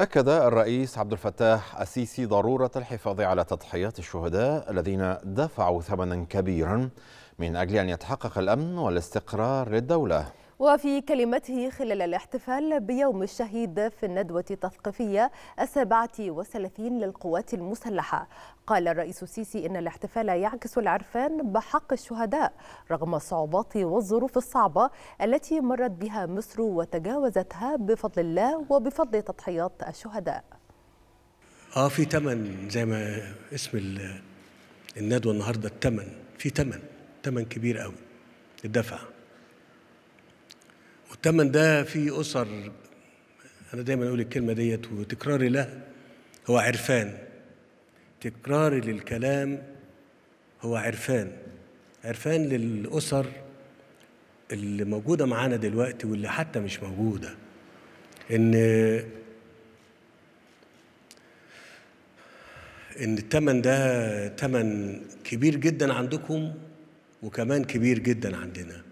أكد الرئيس عبد الفتاح السيسي ضرورة الحفاظ على تضحيات الشهداء الذين دفعوا ثمنا كبيرا من أجل أن يتحقق الأمن والاستقرار للدولة وفي كلمته خلال الاحتفال بيوم الشهيد في الندوة التثقيفية السابعة والثلاثين للقوات المسلحة قال الرئيس السيسي إن الاحتفال يعكس العرفان بحق الشهداء رغم الصعوبات والظروف الصعبة التي مرت بها مصر وتجاوزتها بفضل الله وبفضل تضحيات الشهداء اه في تمن زي ما اسم الندوه النهارده التمن في تمن تمن كبير قوي الدفع والثمن ده في أسر أنا دايما أقول الكلمة ديت وتكراري له هو عرفان تكراري للكلام هو عرفان عرفان للأسر اللي موجودة معانا دلوقتي واللي حتى مش موجودة إن إن التمن ده تمن كبير جدا عندكم وكمان كبير جدا عندنا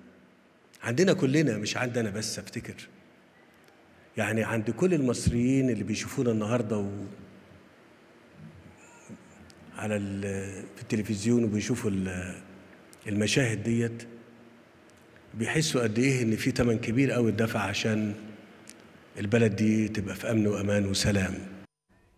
عندنا كلنا مش عندنا بس افتكر يعني عند كل المصريين اللي بيشوفونا النهارده و... على ال... في التلفزيون وبيشوفوا ال... المشاهد ديت بيحسوا قد ايه ان في ثمن كبير قوي اتدفع عشان البلد دي تبقى في امن وامان وسلام